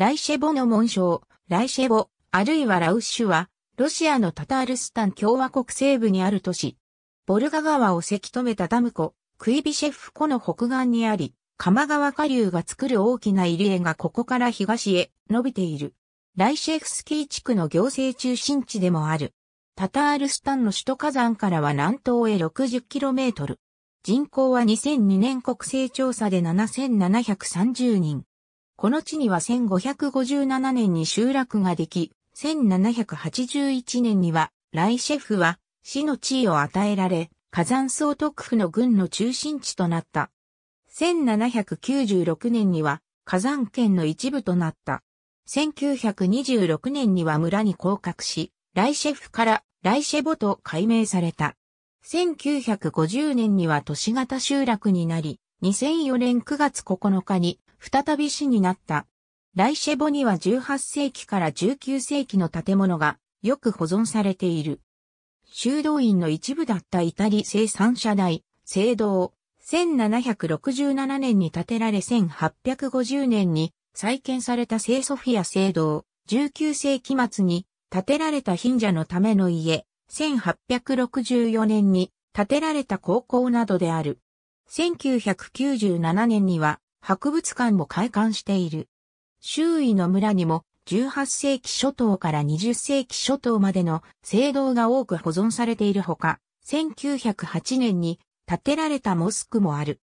ライシェボの紋章、ライシェボ、あるいはラウッシュは、ロシアのタタールスタン共和国西部にある都市。ボルガ川をせき止めたダム湖、クイビシェフ湖の北岸にあり、鎌川下流が作る大きな入り江がここから東へ伸びている。ライシェフスキー地区の行政中心地でもある。タタールスタンの首都火山からは南東へ 60km。人口は2002年国勢調査で7730人。この地には1557年に集落ができ、1781年には、ライシェフは、市の地位を与えられ、火山総督府の軍の中心地となった。1796年には、火山県の一部となった。1926年には村に降格し、ライシェフからライシェボと改名された。1950年には都市型集落になり、2004年9月9日に再び市になった。ライシェボには18世紀から19世紀の建物がよく保存されている。修道院の一部だったイタリ生産者大、聖堂、1767年に建てられ1850年に再建された聖ソフィア聖堂、19世紀末に建てられた貧者のための家、1864年に建てられた高校などである。1997年には博物館も開館している。周囲の村にも18世紀初頭から20世紀初頭までの聖堂が多く保存されているほか、1908年に建てられたモスクもある。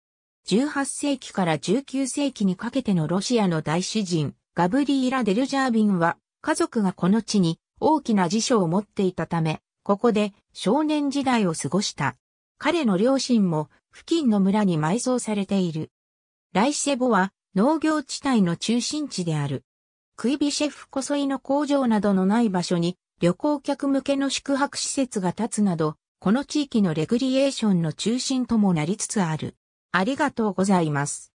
18世紀から19世紀にかけてのロシアの大詩人、ガブリーラ・デルジャービンは、家族がこの地に大きな辞書を持っていたため、ここで少年時代を過ごした。彼の両親も付近の村に埋葬されている。ライシェボは農業地帯の中心地である。クイビシェフこそいの工場などのない場所に旅行客向けの宿泊施設が建つなど、この地域のレクリエーションの中心ともなりつつある。ありがとうございます。